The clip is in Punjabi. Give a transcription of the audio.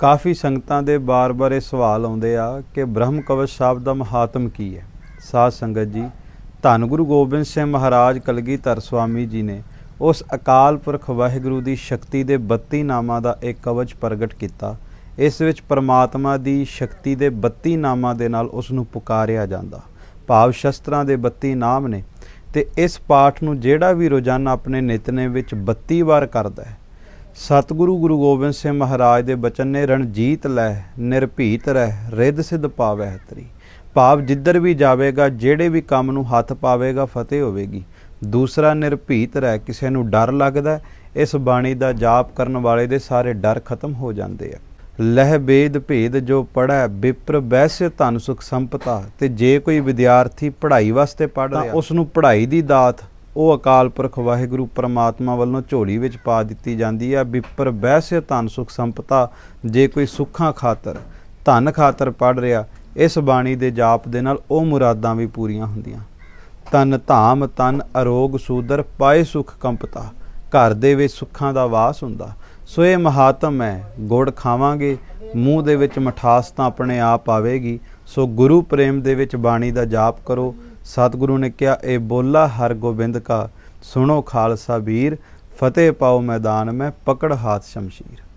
ਕਾਫੀ ਸੰਗਤਾਂ ਦੇ ਬਾਰ-ਬਾਰ ਇਹ ਸਵਾਲ ਆਉਂਦੇ ਆ ਕਿ ਬ੍ਰਹਮ ਕਵਚ ਸਾਹਿਬ ਦਾ ਮਹਾਤਮ ਕੀ ਹੈ ਸਾਧ ਸੰਗਤ ਜੀ ਧੰਨ ਗੁਰੂ ਗੋਬਿੰਦ ਸਿੰਘ ਮਹਾਰਾਜ ਕਲਗੀਧਰ ਸਵਾਮੀ ਜੀ ਨੇ ਉਸ ਅਕਾਲ ਪੁਰਖ ਵਾਹਿਗੁਰੂ ਦੀ ਸ਼ਕਤੀ ਦੇ 32 ਨਾਮਾਂ ਦਾ ਇੱਕ ਕਵਚ ਪ੍ਰਗਟ ਕੀਤਾ ਇਸ ਵਿੱਚ ਪਰਮਾਤਮਾ ਦੀ ਸ਼ਕਤੀ ਦੇ 32 ਨਾਮਾਂ ਦੇ ਨਾਲ ਉਸ ਨੂੰ ਪੁਕਾਰਿਆ ਜਾਂਦਾ ਭਾਵ ਸ਼ਸਤਰਾਂ ਦੇ 32 ਨਾਮ ਨੇ ਤੇ ਇਸ ਪਾਠ ਨੂੰ ਜਿਹੜਾ ਵੀ ਰੋਜ਼ਾਨਾ ਆਪਣੇ ਨਿਤਨੇ ਵਿੱਚ 32 ਵਾਰ ਕਰਦਾ ਹੈ ਸਤਿਗੁਰੂ ਗੁਰੂ ਗੋਬਿੰਦ ਸਿੰਘ ਮਹਾਰਾਜ ਦੇ ਬਚਨ ਨੇ ਰਣਜੀਤ ਲੈ ਨਿਰਭੀਤ ਰਹਿ ਰਿੱਧ ਸਿੱਧ ਪਾਵੈ ਤਰੀ ਭਾਵ ਜਿੱਧਰ ਵੀ ਜਾਵੇਗਾ ਜਿਹੜੇ ਵੀ ਕੰਮ ਨੂੰ ਹੱਥ ਪਾਵੇਗਾ ਫਤਿਹ ਹੋਵੇਗੀ ਦੂਸਰਾ ਨਿਰਭੀਤ ਰਹਿ ਕਿਸੇ ਨੂੰ ਡਰ ਲੱਗਦਾ ਇਸ ਬਾਣੀ ਦਾ ਜਾਪ ਕਰਨ ਵਾਲੇ ਦੇ ਸਾਰੇ ਡਰ ਖਤਮ ਹੋ ਜਾਂਦੇ ਆ ਲਹਿ ਬੇਦ ਭੇਦ ਜੋ ਪੜਾ ਵਿਪਰ ਵੈਸੇ ਧਨ ਸੁਖ ਸੰਪਤਾ ਤੇ ਜੇ ਕੋਈ ਵਿਦਿਆਰਥੀ ਪੜ੍ਹਾਈ ਵਾਸਤੇ ਪੜ੍ਹ ਰਿਹਾ ਉਸ ਨੂੰ ਪੜ੍ਹਾਈ ਦੀ ਦਾਤ ਉਹ ਅਕਾਲ ਪੁਰਖ ਵਾਹਿਗੁਰੂ ਪਰਮਾਤਮਾ ਵੱਲੋਂ ਝੋਲੀ ਵਿੱਚ ਪਾ ਦਿੱਤੀ ਜਾਂਦੀ ਆ ਵਿਪਰ ਬੈਸੇ ਧਨ ਸੁਖ ਸੰਪਤਾ ਜੇ ਕੋਈ ਸੁੱਖਾਂ ਖਾਤਰ ਧਨ ਖਾਤਰ ਪੜ ਰਿਹਾ ਇਸ ਬਾਣੀ ਦੇ ਜਾਪ ਦੇ ਨਾਲ ਉਹ ਮੁਰਾਦਾਂ ਵੀ ਪੂਰੀਆਂ ਹੁੰਦੀਆਂ ਤਨ ਧਾਮ ਤਨ ਅਰੋਗ ਸੂਦਰ ਪਾਏ ਸੁਖ ਕੰਪਤਾ ਘਰ ਦੇ ਵਿੱਚ ਸੁੱਖਾਂ ਦਾ ਵਾਸ ਹੁੰਦਾ ਸੋ ਇਹ ਮਹਾਤਮ ਹੈ ਗੁੜ ਖਾਵਾਂਗੇ ਮੂੰਹ ਦੇ ਵਿੱਚ ਮਠਾਸ ਤਾਂ ਆਪਣੇ ਆਪ ਆਵੇਗੀ ਸੋ ਗੁਰੂ ਪ੍ਰੇਮ ਦੇ ਵਿੱਚ ਬਾਣੀ ਦਾ ਜਾਪ ਕਰੋ ਸਤਿਗੁਰੂ ਨੇ ਕਿਹਾ ਇਹ ਬੋਲਾ ਹਰ ਗੋਬਿੰਦ ਕਾ ਸੁਣੋ ਖਾਲਸਾ ਵੀਰ ਫਤਿਹ ਪਾਓ ਮੈਦਾਨ ਮੈਂ ਪਕੜ ਹਾਥ ਸ਼ਮਸ਼ੀਰ